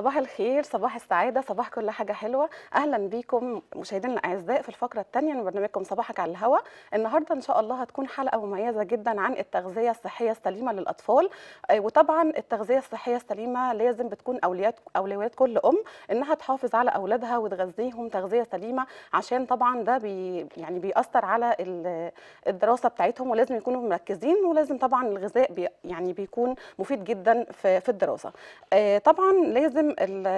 صباح الخير صباح السعادة صباح كل حاجة حلوة أهلا بيكم مشاهدينا الأعزاء في الفقرة الثانية من برنامجكم صباحك على الهواء النهاردة إن شاء الله هتكون حلقة مميزة جدا عن التغذية الصحية السليمة للأطفال آه، وطبعا التغذية الصحية السليمة لازم بتكون أولويات أولويات كل أم إنها تحافظ على أولادها وتغذيهم تغذية سليمة عشان طبعا ده بي يعني بيأثر على الدراسة بتاعتهم ولازم يكونوا مركزين ولازم طبعا الغذاء بي يعني بيكون مفيد جدا في الدراسة آه، طبعا لازم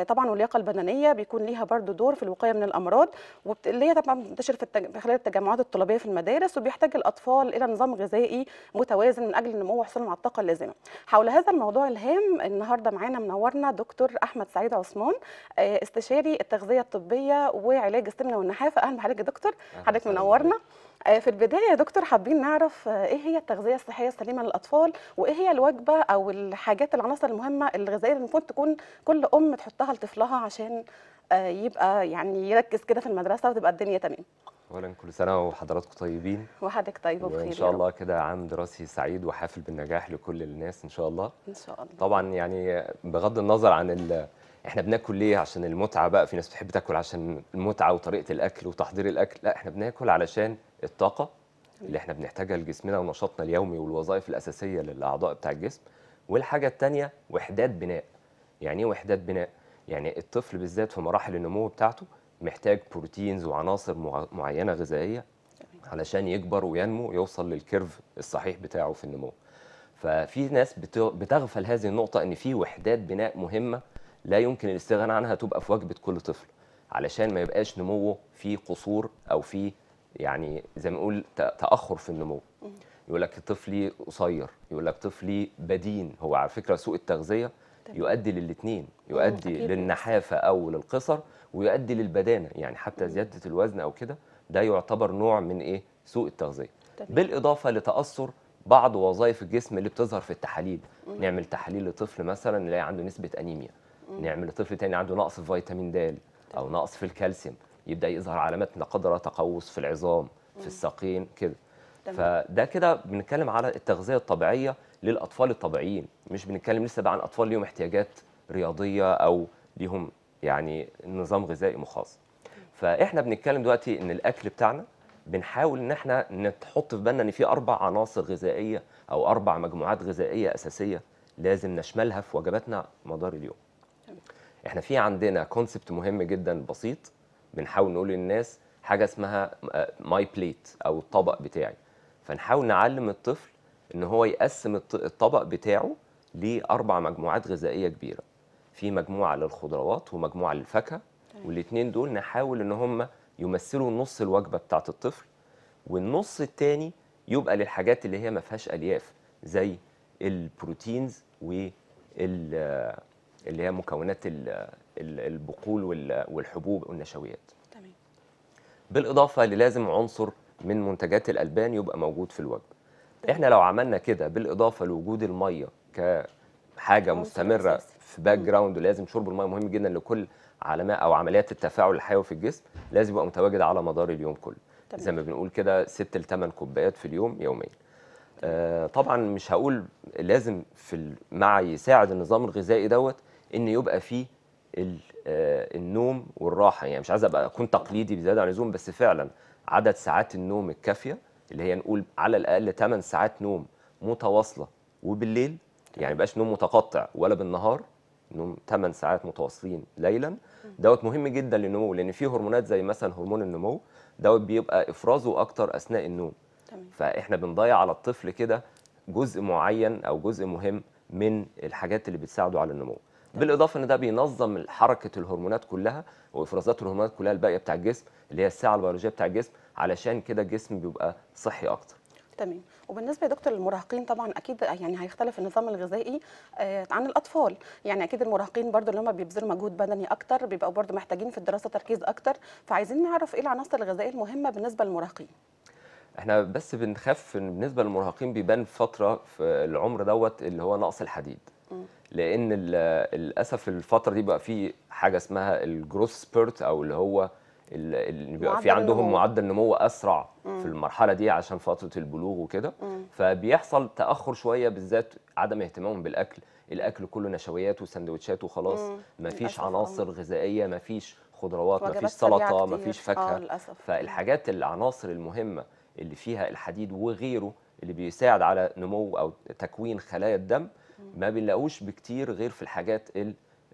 طبعا واللياقه البدنيه بيكون ليها برضو دور في الوقايه من الامراض واللي هي طبعا بتنتشر في التج... خلال التجمعات الطلابيه في المدارس وبيحتاج الاطفال الى نظام غذائي متوازن من اجل النمو وحصولهم على الطاقه اللازمه. حول هذا الموضوع الهام النهارده معانا منورنا دكتور احمد سعيد عثمان آه، استشاري التغذيه الطبيه وعلاج السمنه والنحافه اهلا بحضرتك يا دكتور حضرتك منورنا. آه، في البدايه يا دكتور حابين نعرف آه، ايه هي التغذيه الصحيه السليمه للاطفال وايه هي الوجبه او الحاجات العناصر المهمه الغذائيه اللي المفروض تكون كل ام تحطها لطفلها عشان آه، يبقى يعني يركز كده في المدرسه وتبقى الدنيا تمام اولا كل سنه وحضراتكم طيبين وحدك طيب وبخير وان شاء الله كده عام دراسي سعيد وحافل بالنجاح لكل الناس ان شاء الله ان شاء الله طبعا يعني بغض النظر عن احنا بناكل ليه عشان المتعه بقى في ناس بتحب تاكل عشان المتعه وطريقه الاكل وتحضير الاكل لا احنا بناكل علشان الطاقه اللي احنا بنحتاجها لجسمنا ونشاطنا اليومي والوظائف الاساسيه للاعضاء بتاع الجسم والحاجه الثانيه وحدات بناء يعني ايه وحدات بناء يعني الطفل بالذات في مراحل النمو بتاعته محتاج بروتينز وعناصر معينه غذائيه علشان يكبر وينمو ويوصل للكيرف الصحيح بتاعه في النمو ففي ناس بتغفل هذه النقطه ان في وحدات بناء مهمه لا يمكن الاستغناء عنها تبقى في وجبه كل طفل علشان ما يبقاش نموه فيه قصور او فيه يعني زي ما نقول تاخر في النمو يقول لك طفلي قصير يقول لك طفلي بدين هو على فكره سوء التغذيه يؤدي للاثنين يؤدي للنحافه او للقصر ويؤدي للبدانه يعني حتى زياده الوزن او كده ده يعتبر نوع من ايه سوء التغذيه بالاضافه لتاثر بعض وظائف الجسم اللي بتظهر في التحاليل نعمل تحاليل لطفل مثلا نلاقي عنده نسبه انيميا نعمل لطفل تاني عنده نقص في فيتامين د او نقص في الكالسيوم يبدا يظهر علامات لا قدر تقوس في العظام في الساقين كده فده كده بنتكلم على التغذيه الطبيعيه للاطفال الطبيعيين مش بنتكلم لسه بقى عن اطفال ليهم احتياجات رياضيه او ليهم يعني نظام غذائي مخاص فاحنا بنتكلم دلوقتي ان الاكل بتاعنا بنحاول ان احنا نحط في بالنا ان في اربع عناصر غذائيه او اربع مجموعات غذائيه اساسيه لازم نشملها في وجباتنا مدار اليوم احنا في عندنا كونسبت مهم جدا بسيط بنحاول نقول للناس حاجه اسمها ماي آه، بليت او الطبق بتاعي فنحاول نعلم الطفل ان هو يقسم الطبق بتاعه لاربع مجموعات غذائيه كبيره في مجموعه للخضروات ومجموعه للفاكهه والاثنين دول نحاول ان هم يمثلوا نص الوجبه بتاعه الطفل والنص الثاني يبقى للحاجات اللي هي ما فيهاش الياف زي البروتينز وال آه، اللي هي مكونات البقول والحبوب والنشويات تمام بالاضافه للازم عنصر من منتجات الالبان يبقى موجود في الوجبه احنا لو عملنا كده بالاضافه لوجود الميه كحاجه مستمره في باك جراوند ولازم شرب الميه مهم جدا لكل علامات او عمليات التفاعل الحيوي في الجسم لازم يبقى متواجد على مدار اليوم كله تمام. زي ما بنقول كده 6 ل 8 كوبايات في اليوم يوميا آه طبعا مش هقول لازم في مع يساعد النظام الغذائي دوت ان يبقى فيه آه، النوم والراحه يعني مش عايز ابقى اكون تقليدي بزياده عن اللزوم بس فعلا عدد ساعات النوم الكافيه اللي هي نقول على الاقل 8 ساعات نوم متواصله وبالليل يعني بقاش نوم متقطع ولا بالنهار نوم 8 ساعات متواصلين ليلا دوت مهم جدا للنمو لان في هرمونات زي مثلا هرمون النمو دوت بيبقى افرازه اكتر اثناء النوم تمام. فاحنا بنضيع على الطفل كده جزء معين او جزء مهم من الحاجات اللي بتساعده على النمو بالاضافه ان ده بينظم حركه الهرمونات كلها وافرازات الهرمونات كلها الباقيه بتاع الجسم اللي هي الساعه البيولوجيه بتاع الجسم علشان كده الجسم بيبقى صحي اكتر تمام وبالنسبه يا دكتور للمراهقين طبعا اكيد يعني هيختلف النظام الغذائي آه، عن الاطفال يعني اكيد المراهقين برضو اللي هم بيبذلوا مجهود بدني اكتر بيبقوا برضو محتاجين في الدراسه تركيز اكتر فعايزين نعرف ايه العناصر الغذائيه المهمه بالنسبه للمراهقين احنا بس بنخاف بالنسبه للمراهقين بيبان فتره في العمر دوت اللي هو نقص الحديد لان للاسف الفتره دي بقى في حاجه اسمها الجروث سبيرت او اللي هو اللي بيبقى في عندهم النمو. معدل نمو اسرع م. في المرحله دي عشان فتره البلوغ وكده فبيحصل تاخر شويه بالذات عدم اهتمامهم بالاكل الاكل كله نشويات وسندوتشات وخلاص مفيش عناصر آه. غذائيه مفيش خضروات مفيش سلطه مفيش فاكهه آه فالحاجات العناصر المهمه اللي فيها الحديد وغيره اللي بيساعد على نمو او تكوين خلايا الدم ما بنلاقوش بكتير غير في الحاجات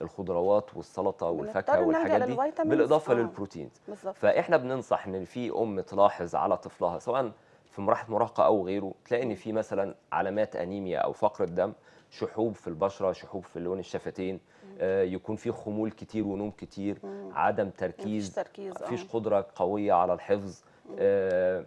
الخضروات والسلطه والفاكهه والحاجات دي بالاضافه آه. للبروتينز فاحنا بننصح ان في ام تلاحظ على طفلها سواء في مراحل مراهقه او غيره تلاقي ان في مثلا علامات انيميا او فقر الدم شحوب في البشره شحوب في لون الشفتين آه يكون في خمول كتير ونوم كتير مم. عدم تركيز مفيش تركيز آه. مفيش قدره قويه على الحفظ آه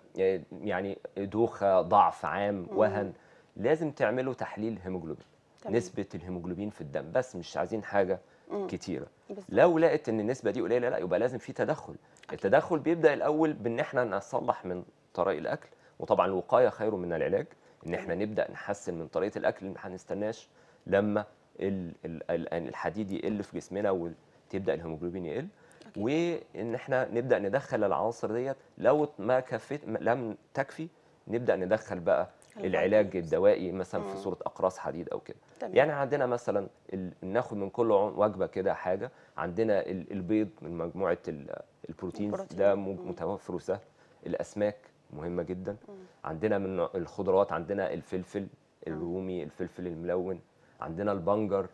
يعني دوخه ضعف عام مم. وهن لازم تعملوا تحليل هيموجلوبين نسبه الهيموجلوبين في الدم بس مش عايزين حاجه مم. كتيره بالزبط. لو لقت ان النسبه دي قليله لا يبقى لازم في تدخل أكيد. التدخل بيبدا الاول بان احنا نصلح من طريق الاكل وطبعا الوقايه خير من العلاج ان احنا نبدا نحسن من طريقه الاكل ما هنستناش لما الحديد يقل في جسمنا وتبدا الهيموجلوبين يقل أكيد. وان احنا نبدا ندخل العناصر ديت لو ما كفت لم تكفي نبدا ندخل بقى العلاج الدوائي مثلا في صوره اقراص حديد او كده يعني عندنا مثلا ناخد من كل وجبه كده حاجه عندنا البيض من مجموعه البروتينز البروتين. ده متوفر وسهل الاسماك مهمه جدا عندنا من الخضروات عندنا الفلفل الرومي الفلفل الملون عندنا البنجر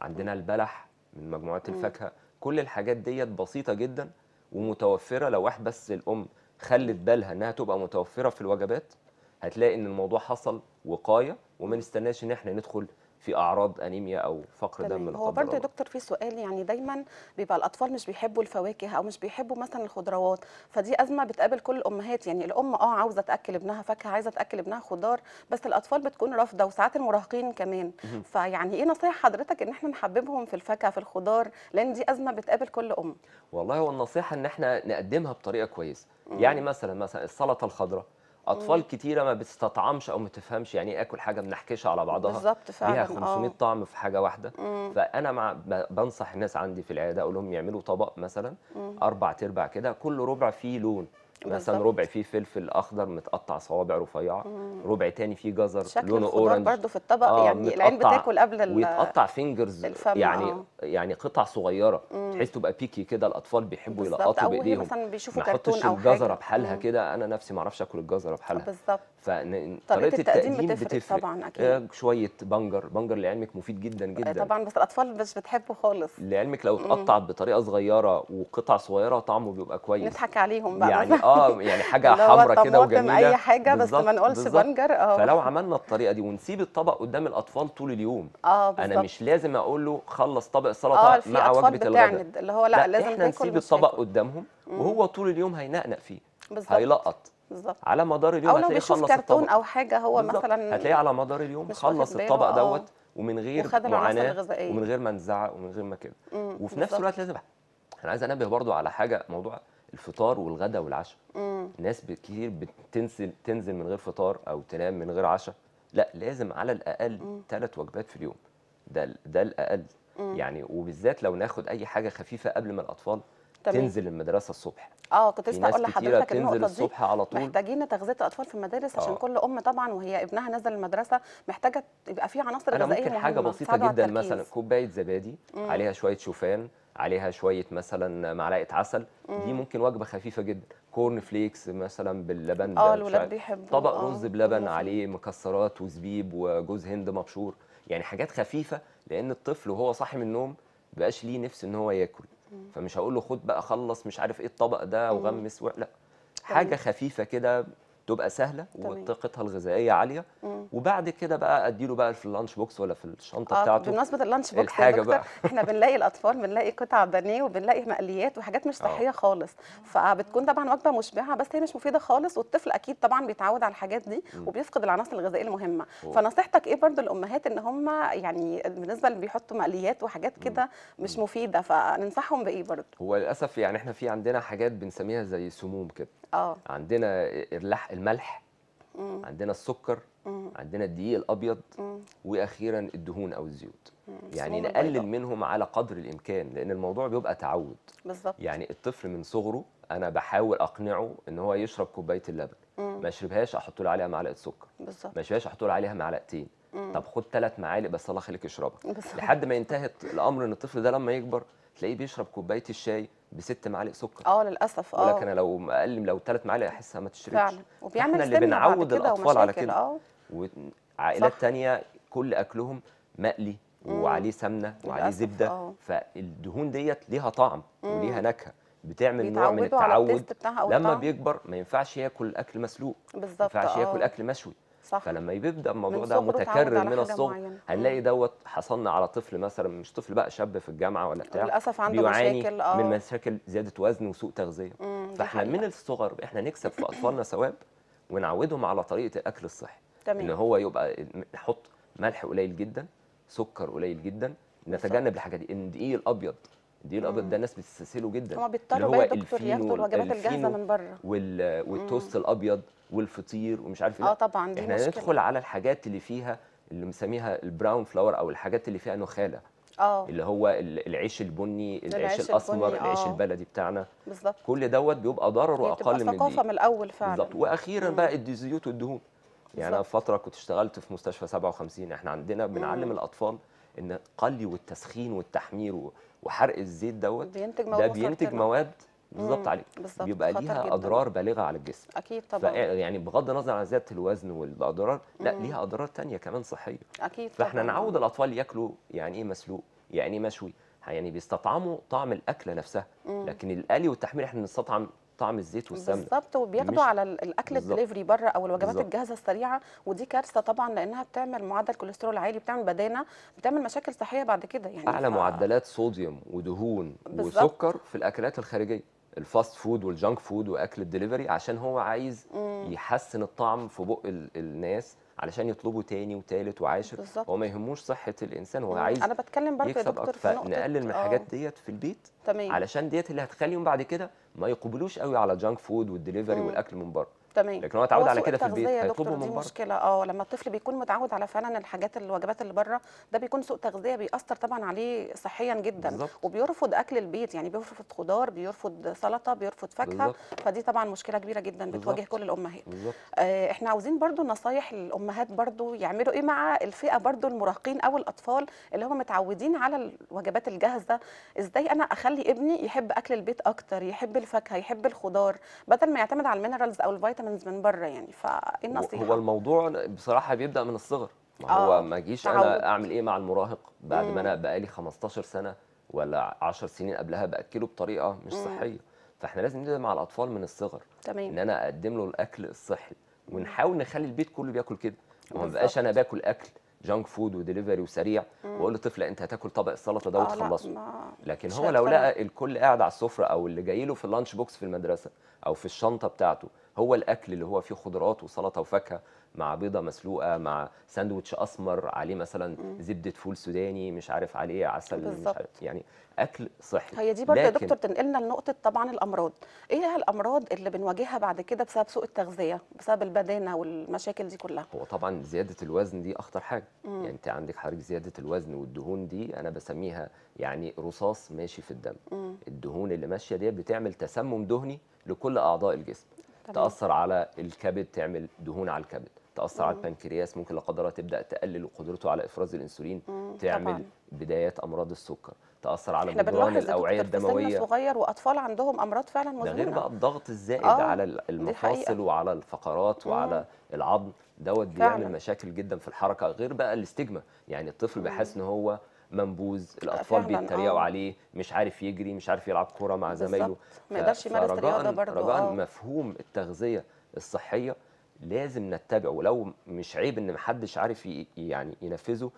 عندنا البلح من مجموعات الفاكهه كل الحاجات ديت بسيطه جدا ومتوفره لو واحد بس الام خلت بالها انها تبقى متوفره في الوجبات هتلاقي ان الموضوع حصل وقايه وما نستناش ان احنا ندخل في اعراض انيميا او فقر دم لا هو برضه يا دكتور في سؤال يعني دايما بيبقى الاطفال مش بيحبوا الفواكه او مش بيحبوا مثلا الخضروات فدي ازمه بتقابل كل الامهات يعني الام اه عاوزه تاكل ابنها فاكهه عايزه تاكل ابنها خضار بس الاطفال بتكون رافضه وساعات المراهقين كمان فيعني ايه نصيحه حضرتك ان احنا نحببهم في الفاكهه في الخضار لان دي ازمه بتقابل كل ام والله هو النصيحه ان احنا نقدمها بطريقه كويسه يعني مثلا مثلا السلطه الخضراء اطفال مم. كتيره ما بتستطعمش او ما تفهمش يعني ايه اكل حاجه منحكشه على بعضها بالظبط فعلا ليها 500 آه. طعم في حاجه واحده مم. فانا مع بنصح الناس عندي في العياده اقول لهم يعملوا طبق مثلا مم. اربع تربع كده كل ربع فيه لون مثلا ربع فيه فلفل اخضر متقطع صوابع رفيعه ربع تاني فيه جزر لونه اورنج برضه في الطبق آه يعني العين بتاكل قبل ويتقطع فينجرز يعني آه. يعني قطع صغيره تحس تبقى بيكي كده الاطفال بيحبوا يلقطوا بايديهم مثلا بيشوفوا كرتون او الجزره بحالها كده انا نفسي ما اعرفش اكل الجزره بحالها آه، بالظبط فطريقه التقديم بتفرق, بتفرق طبعا اكيد آه، شويه بنجر بنجر لعلمك مفيد جدا آه، جدا طبعا بس الاطفال مش بتحبه خالص لعلمك لو اتقطع بطريقه صغيره وقطع صغيره طعمه بيبقى كويس نضحك عليهم بقى يعني اه يعني حاجه حمراء كده وجميله اي حاجه بس ما نقولش بنجر اه فلو عملنا الطريقه دي ونسيب الطبق قدام الاطفال طول اليوم اه بالظبط انا مش لازم اقول له خلص طبق السلطه آه، مع وجبه الغداء اللي هو لا, لا لازم احنا نسيب الطبق قدامهم وهو طول اليوم هينقنق فيه بالظبط هيلقط بالزبط. على مدار اليوم هتلاقيه خلص الطبق كرتون او حاجه هو بالزبط. مثلا هتلاقيه على مدار اليوم خلص الطبق آه. دوت ومن غير معاناه ومن غير ما نزعق ومن غير ما كده وفي نفس الوقت لازم انا عايز انبه برضو على حاجه موضوع الفطار والغداء والعشاء ناس كتير بتنزل تنزل من غير فطار او تنام من غير عشاء لا لازم على الاقل ثلاث وجبات في اليوم ده ده الاقل مم. يعني وبالذات لو ناخد اي حاجه خفيفه قبل ما الاطفال طبعا. تنزل المدرسه الصبح اه كنت لسه اقول لحضرتك النقطه دي الصبح على طول محتاجين تغذيه الاطفال في المدارس عشان آه. كل ام طبعا وهي ابنها نزل المدرسه محتاجه يبقى في عناصر غذائيه ممكن حاجه بسيطه جدا مثلا كوبايه زبادي مم. عليها شويه شوفان عليها شويه مثلا معلقه عسل مم. دي ممكن وجبه خفيفه جدا كورن فليكس مثلا باللبن اه الولاد بيحبوا طبق آه، رز بلبن مم. عليه مكسرات وزبيب وجوز هند مبشور يعني حاجات خفيفه لان الطفل وهو صاحي من النوم بقاش ليه نفس ان هو ياكل مم. فمش هقول له خد بقى خلص مش عارف ايه الطبق ده وغمس و... لا حاجه خفيفه كده تبقى سهله وطاقتها الغذائيه عاليه مم. وبعد كده بقى اديله بقى في اللانش بوكس ولا في الشنطه آه بتاعته بالنسبه اللانش بوكس الحاجة يا دكتور بقى. احنا بنلاقي الاطفال بنلاقي قطع بانيه وبنلاقي مقليات وحاجات مش آه. صحيه آه. خالص فبتكون طبعا وجبه مشبعه بس هي مش مفيده خالص والطفل اكيد طبعا بيتعود على الحاجات دي مم. وبيفقد العناصر الغذائيه المهمه أوه. فنصيحتك ايه برضو الامهات ان هم يعني بالنسبه اللي بيحطوا مقليات وحاجات كده مش مفيده فننصحهم بايه برضو هو للاسف يعني احنا في عندنا حاجات بنسميها زي سموم كده اه عندنا الحق الملح مم. عندنا السكر مم. عندنا الدقيق الابيض مم. واخيرا الدهون او الزيوت يعني نقلل بيضاء. منهم على قدر الامكان لان الموضوع بيبقى تعود بالظبط يعني الطفل من صغره انا بحاول اقنعه ان هو يشرب كوبايه اللبن ما اشربهاش احط له عليها معلقه سكر بالظبط ما اشربهاش احط له عليها معلقتين طب خد ثلاث معالق بس الله يخليك اشربها لحد ما ينتهي الامر ان الطفل ده لما يكبر تلاقيه بيشرب كوبايه الشاي بست معالق سكر اه للاسف اه ولكن لو اقل لو ثلاث معالق احسها ما تشربش فعلا وبيعمل احنا اللي بنعود الاطفال على كده آه. وعائلات ثانيه كل اكلهم مقلي وعليه سمنه وعليه زبده أوه. فالدهون ديت ليها طعم مم. وليها نكهه بتعمل نوع من التعود لما بيكبر ما ينفعش ياكل اكل مسلوق بالظبط ما ينفعش ياكل آه. اكل مشوي صح. فلما بيبدا الموضوع ده متكرر من الصغر هنلاقي دوت حصلنا على طفل مثلا مش طفل بقى شاب في الجامعه ولا بتاع للاسف عنده مشاكل آه. من مشاكل زياده وزن وسوء تغذيه فاحنا من الصغر احنا نكسب في اطفالنا ثواب ونعودهم على طريقه الاكل الصحي تمام. ان هو يبقى نحط ملح قليل جدا سكر قليل جدا نتجنب الحاجه دي الدقيق الابيض الدقيق الابيض ده الناس بتستسهله جدا هما بيضطروا بقى دكتور ياخدوا الوجبات الجاهزه من بره والتوست الابيض والفطير ومش عارف ايه اه طبعا دي احنا مشكلة. ندخل على الحاجات اللي فيها اللي مسميها البراون فلاور او الحاجات اللي فيها نخاله اه اللي هو العيش البني العيش, الاسمر البني. آه. العيش البلدي بتاعنا بالظبط كل دوت بيبقى ضرره اقل من ثقافه من الأول فعلا بالظبط واخيرا مم. بقى الزيوت والدهون يعني بالزبط. انا فتره كنت اشتغلت في مستشفى 57 احنا عندنا بنعلم الاطفال ان قلي والتسخين والتحمير وحرق الزيت دوت بينتج ده بينتج مواد بالظبط عليك بيبقى ليها جداً. اضرار بالغه على الجسم اكيد طبعا يعني بغض النظر عن زياده الوزن والاضرار لا مم. ليها اضرار ثانيه كمان صحيه اكيد فاحنا طبعاً. نعود الاطفال ياكلوا يعني ايه مسلوق يعني ايه مشوي يعني بيستطعموا طعم الاكله نفسها مم. لكن القلي والتحمير احنا بنستطعم طعم الزيت والسمنه بالظبط وبياخدوا على الاكل الدليفري بره او الوجبات بالزبط. الجاهزه السريعه ودي كارثه طبعا لانها بتعمل معدل كوليسترول عالي بتعمل بدانه بتعمل مشاكل صحيه بعد كده يعني اعلى ف... معدلات صوديوم ودهون بالزبط. وسكر في الاكلات الخارجيه الفاست فود والجانك فود واكل الدليفري عشان هو عايز مم. يحسن الطعم في بق الناس علشان يطلبوا تاني وتالت وعاشر بالزبط. هو ما يهموش صحه الانسان هو مم. عايز انا بتكلم برضه يا دكتور في نقطه فنقلل من آه. الحاجات ديت في البيت تمام. علشان ديت اللي هتخليهم بعد كده ما يقبلوش قوي على جانك فود والدليفري والاكل من بره تمام لكن هو اتعود على كده في البيت هيطلبه من بره مشكله اه لما الطفل بيكون متعود على فعلا الحاجات الوجبات اللي بره ده بيكون سوء تغذيه بيأثر طبعا عليه صحيا جدا بالزبط. وبيرفض اكل البيت يعني بيرفض خضار بيرفض سلطه بيرفض فاكهه فدي طبعا مشكله كبيره جدا بتواجه كل الامهات آه احنا عاوزين برضو نصايح للامهات برضو يعملوا ايه مع الفئه برضو المراهقين او الاطفال اللي هم متعودين على الوجبات الجاهزه ازاي انا اخلي ابني يحب اكل البيت اكتر يحب الفاكهه يحب الخضار بدل ما يعتمد على المينرالز او الفيتامين مثلا من بره يعني فايه النصيحه؟ هو الموضوع بصراحه بيبدا من الصغر ما هو آه، ما جيش انا اعمل ايه مع المراهق بعد ما انا بقالي 15 سنه ولا 10 سنين قبلها باكله بطريقه مش صحيه فاحنا لازم نبدا مع الاطفال من الصغر تمام ان انا اقدم له الاكل الصحي ونحاول نخلي البيت كله بياكل كده وما بقاش انا باكل اكل جانك فود ودليفري وسريع واقول للطفل انت هتاكل طبق السلطه ده آه، وتخلصه لكن هو لو لقى الكل قاعد على السفره او اللي جاي له في اللانش بوكس في المدرسه او في الشنطه بتاعته هو الاكل اللي هو فيه خضروات وسلطه وفاكهه مع بيضه مسلوقه مع ساندوتش اسمر عليه مثلا زبده فول سوداني مش عارف عليه عسل بالزبط. مش عارف يعني اكل صحي هي دي برضه يا دكتور تنقلنا لنقطه طبعا الامراض ايه هي الامراض اللي بنواجهها بعد كده بسبب سوء التغذيه بسبب البدانه والمشاكل دي كلها هو طبعا زياده الوزن دي اخطر حاجه مم. يعني انت عندك حضرتك زياده الوزن والدهون دي انا بسميها يعني رصاص ماشي في الدم مم. الدهون اللي ماشيه دي بتعمل تسمم دهني لكل اعضاء الجسم طبعا. تاثر على الكبد تعمل دهون على الكبد تاثر مم. على البنكرياس ممكن لا قدر الله تبدا تقلل قدرته على افراز الانسولين مم. تعمل طبعا. بدايات امراض السكر تاثر على جدران الاوعيه الدمويه صغير واطفال عندهم امراض فعلا مزمنه ده غير بقى الضغط الزائد آه. على المفاصل وعلى الفقرات مم. وعلى العظم دوت بيعمل مشاكل جدا في الحركه غير بقى الاستجمه يعني الطفل بيحس ان هو منبوذ الاطفال بيتريقوا آه. عليه مش عارف يجري مش عارف يلعب كوره مع زمايله ما يقدرش يمارس الرياضه برضه رجاء آه. مفهوم التغذيه الصحيه لازم نتبعه ولو مش عيب ان محدش عارف يعني ينفذه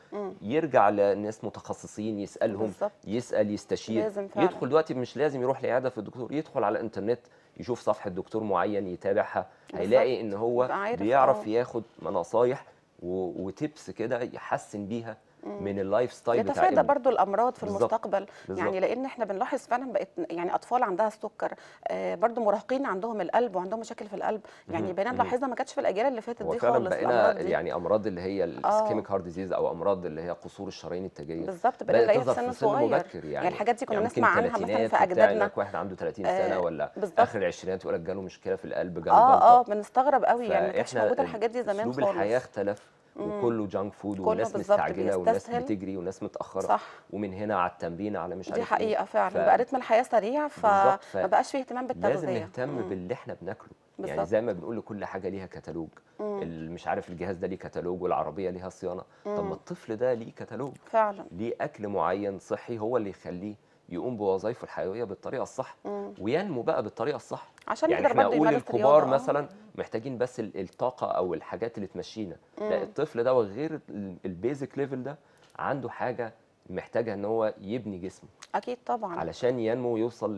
يرجع لناس متخصصين يسالهم بالزبط. يسال يستشير لازم فعلا. يدخل دلوقتي مش لازم يروح لعياده في الدكتور يدخل على الانترنت يشوف صفحه دكتور معين يتابعها بالزبط. هيلاقي ان هو بيعرف آه. ياخد نصايح وتبس كده يحسن بيها من اللايف ستايل بتاعنا يتفادى برضو الامراض في بالزبط. المستقبل بالزبط. يعني لان احنا بنلاحظ فعلا بقت يعني اطفال عندها السكر آه برضو مراهقين عندهم القلب وعندهم مشاكل في القلب يعني بقينا نلاحظها ما كانتش في الاجيال اللي فاتت دي خالص بقينا يعني امراض اللي هي الاسكيميك هارت ديزيز او امراض اللي هي قصور الشرايين التاجيه بالظبط بقينا نلاقيها في سن صغير مبكر يعني, يعني الحاجات دي كنا يعني نسمع عنها مثلا في اجدادنا واحد عنده 30 سنه آه، ولا اخر العشرينات يقول لك جاله مشكله في القلب جاله اه اه بنستغرب قوي يعني ما كانتش موجوده الحاجات دي زمان خالص الحياه اختلف وكله جانك فود وناس مستعجله وناس بتجري وناس متاخره صح. ومن هنا على التمرين على مش عارف دي إيه. حقيقه إيه. فعلا ف... بقى رتم الحياه سريع فما بقاش فيه اهتمام بالتغذيه لازم نهتم باللي احنا بناكله بالزبط. يعني زي ما بنقول لكل حاجه ليها كتالوج مش عارف الجهاز ده ليه كتالوج والعربيه ليها صيانه طب ما الطفل ده ليه كتالوج فعلا ليه اكل معين صحي هو اللي يخليه يقوم بوظائفه الحيويه بالطريقه الصح مم. وينمو بقى بالطريقه الصح عشان يعني احنا نقول الكبار مثلا محتاجين بس الطاقه او الحاجات اللي تمشينا لا الطفل ده غير البيزك ليفل ده عنده حاجه محتاجها ان هو يبني جسمه اكيد طبعا علشان ينمو ويوصل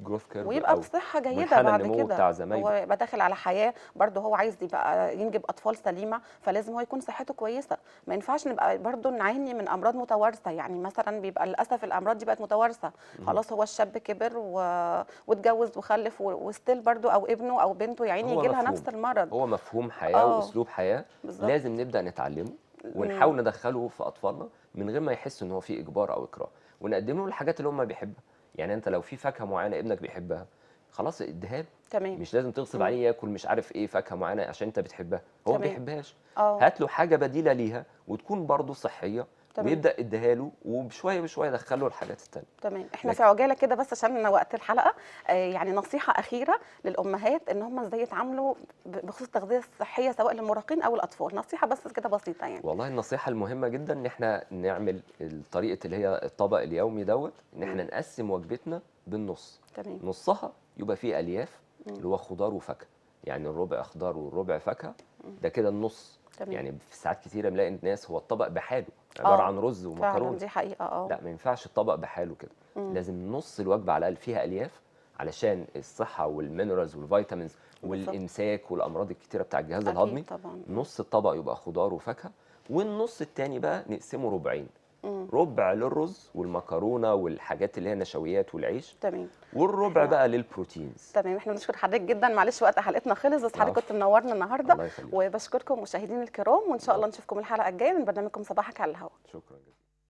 للجروث كيرف ويبقى بصحه جيده بعد كده هو يبقى داخل على حياه برده هو عايز يبقى ينجب اطفال سليمه فلازم هو يكون صحته كويسه ما ينفعش نبقى برده نعاني من امراض متوارثه يعني مثلا بيبقى للاسف الامراض دي بقت متوارثه خلاص هو الشاب كبر و... واتجوز وخلف و... وستيل برده او ابنه او بنته يا عيني يجي لها نفس المرض هو مفهوم حياه أوه. واسلوب حياه بالزبط. لازم نبدا نتعلمه ونحاول ندخله في اطفالنا من غير ما يحس ان هو في اجبار او اكراه ونقدم له الحاجات اللي هم بيحبها يعني انت لو في فاكهه معينه ابنك بيحبها خلاص اديها له تمام مش لازم تغصب عليه ياكل مش عارف ايه فاكهه معينه عشان انت بتحبها هو ما بيحبهاش آه. هات له حاجه بديله ليها وتكون برضه صحيه تمام. ويبدا يديها له وبشويه بشويه يدخله الحاجات الثانيه تمام احنا لكن... في عجاله كده بس عشان وقت الحلقه آه، يعني نصيحه اخيره للامهات ان هم ازاي يتعاملوا بخصوص التغذيه الصحيه سواء للمراهقين او الاطفال نصيحه بس كده بسيطه يعني والله النصيحه المهمه جدا ان احنا نعمل الطريقه اللي هي الطبق اليومي دوت ان احنا نقسم وجبتنا بالنص تمام. نصها يبقى فيه الياف اللي هو خضار وفاكهه يعني الربع خضار والربع فاكهه ده كده النص تمام. يعني في ساعات كثيره بنلاقي الناس هو الطبق بحاله عباره آه. عن رز ومكرونه دي حقيقه اه لا ما ينفعش الطبق بحاله كده مم. لازم نص الوجبه على الاقل فيها الياف علشان الصحه والمينرالز والفيتامينز والامساك والامراض الكتيره بتاع الجهاز الهضمي طبعا. نص الطبق يبقى خضار وفاكهه والنص الثاني بقى نقسمه ربعين ربع للرز والمكرونه والحاجات اللي هي نشويات والعيش تمام والربع بقى للبروتينز تمام احنا بنشكر حضرتك جدا معلش وقت حلقتنا خلص بس حضرتك كنت منورنا النهارده وبشكركم مشاهدينا الكرام وان شاء الله نشوفكم الحلقه الجايه من برنامجكم صباحك على الهواء شكرا جدا